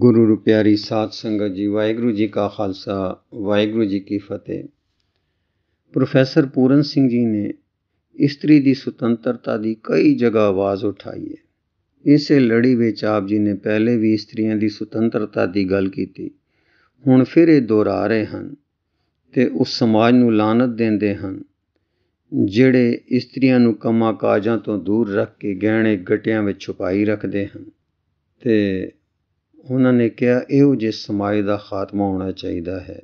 ਗੁਰੂ ਰੁਪਿਆਰੀ ਸਾਧ ਸੰਗਤ ਜੀ ਵਾਹਿਗੁਰੂ ਜੀ ਕਾ ਖਾਲਸਾ ਵਾਹਿਗੁਰੂ ਜੀ ਕੀ ਫਤਿਹ ਪ੍ਰੋਫੈਸਰ ਪੂਰਨ ਸਿੰਘ ਜੀ ਨੇ ਇਸਤਰੀ ਦੀ ਸੁਤੰਤਰਤਾ ਦੀ ਕਈ ਜਗ੍ਹਾ ਆਵਾਜ਼ ਉਠਾਈ ਹੈ ਇਸੇ ਲੜੀ ਵਿੱਚ ਆਪ ਜੀ ਨੇ ਪਹਿਲੇ ਵੀ ਇਸਤਰੀਆਂ ਦੀ ਸੁਤੰਤਰਤਾ ਦੀ ਗੱਲ ਕੀਤੀ ਹੁਣ ਫਿਰ ਇਹ ਦੁਹਰਾ ਰਹੇ ਹਨ ਤੇ ਉਸ ਸਮਾਜ ਨੂੰ ਲਾਨਤ ਦਿੰਦੇ ਹਨ ਜਿਹੜੇ ਇਸਤਰੀਆਂ ਨੂੰ ਕਮਾਂ ਕਾਜਾਂ ਤੋਂ ਦੂਰ ਰੱਖ ਕੇ ਗਹਿਣੇ ਗਟਿਆਂ ਵਿੱਚ ਛੁਪਾਈ ਰੱਖਦੇ ਹਨ ਤੇ ਉਹਨਾਂ ਨੇ ਕਿਹਾ ਇਹੋ ਜੇ ਸਮਾਜ ਦਾ ਖਾਤਮਾ ਹੋਣਾ ਚਾਹੀਦਾ ਹੈ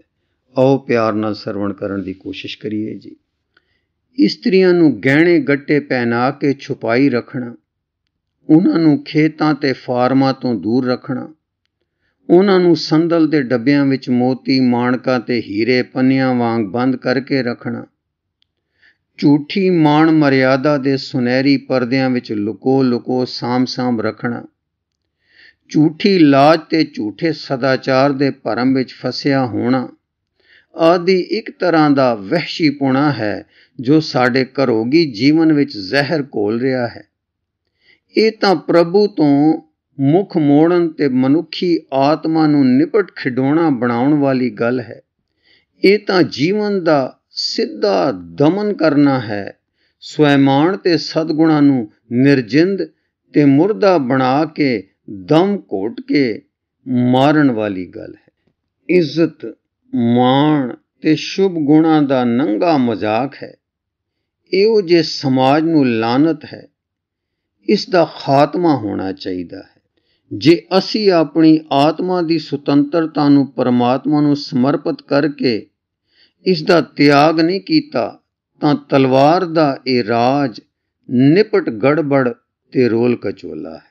ਆਓ ਪਿਆਰ ਨਾਲ ਸਰਵਣ ਕਰਨ ਦੀ ਕੋਸ਼ਿਸ਼ ਕਰੀਏ ਜੀ ਇਸਤਰੀਆਂ ਨੂੰ ਗਹਿਣੇ ਗੱਟੇ ਪਹਿਨਾ ਕੇ ਛੁਪਾਈ ਰੱਖਣਾ ਉਹਨਾਂ ਨੂੰ ਖੇਤਾਂ ਤੇ ਫਾਰਮਾਂ ਤੋਂ ਦੂਰ ਰੱਖਣਾ ਉਹਨਾਂ ਨੂੰ ਸੰਦਲ ਦੇ ਡੱਬਿਆਂ ਵਿੱਚ ਮੋਤੀ ਮਾਣਕਾਂ ਤੇ ਹੀਰੇ ਪੰਨਿਆਂ ਵਾਂਗ ਬੰਦ ਕਰਕੇ ਰੱਖਣਾ ਝੂਠੀ ਮਾਣ ਮਰਿਆਦਾ ਦੇ ਸੁਨਹਿਰੀ ਪਰਦਿਆਂ ਵਿੱਚ ਲੁਕੋ ਲੁਕੋ ਸਾਮ-ਸਾਮ ਰੱਖਣਾ ਝੂਠੀ ਲਾਜ ਤੇ ਝੂਠੇ ਸਦਾਚਾਰ ਦੇ ਭਰਮ ਵਿੱਚ ਫਸਿਆ ਹੋਣਾ ਆਦਿ ਇੱਕ ਤਰ੍ਹਾਂ ਦਾ ਵਹਿਸ਼ੀ ਪੁਣਾ ਹੈ ਜੋ ਸਾਡੇ ਘਰੋਗੀ ਜੀਵਨ ਵਿੱਚ ਜ਼ਹਿਰ ਘੋਲ ਰਿਹਾ ਹੈ ਇਹ ਤਾਂ ਪ੍ਰਭੂ ਤੋਂ ਮੁਖ ਮੋੜਨ ਤੇ ਮਨੁੱਖੀ ਆਤਮਾ ਨੂੰ ਨਿਪਟ ਖਿਡੋਣਾ ਬਣਾਉਣ ਵਾਲੀ ਗੱਲ ਹੈ ਇਹ ਤਾਂ ਜੀਵਨ ਦਾ ਸਿੱਧਾ ਦਮਨ ਕਰਨਾ ਹੈ ਸਵੈਮਾਨ ਤੇ ਸਦਗੁਣਾ ਨੂੰ ਨਿਰਜਿੰਦ ਤੇ ਮੁਰਦਾ ਬਣਾ ਕੇ ਦਮ ਘੋਟ ਕੇ ਮਾਰਨ ਵਾਲੀ ਗੱਲ ਹੈ ਇੱਜ਼ਤ ਮਾਣ ਤੇ ਸ਼ੁਭ ਗੁਣਾ ਦਾ ਨੰਗਾ ਮਜ਼ਾਕ ਹੈ ਇਹੋ ਜੇ ਸਮਾਜ ਨੂੰ ਲਾਨਤ ਹੈ ਇਸ ਦਾ ਖਾਤਮਾ ਹੋਣਾ ਚਾਹੀਦਾ ਹੈ ਜੇ ਅਸੀਂ ਆਪਣੀ ਆਤਮਾ ਦੀ ਸੁਤੰਤਰਤਾ ਨੂੰ ਪਰਮਾਤਮਾ ਨੂੰ ਸਮਰਪਿਤ ਕਰਕੇ ਇਸ ਦਾ ਤਿਆਗ ਨਹੀਂ ਕੀਤਾ ਤਾਂ ਤਲਵਾਰ ਦਾ ਇਹ ਰਾਜ ਨਿਪਟ ਗੜਬੜ ਤੇ ਰੋਲ ਕਚੋਲਾ ਹੈ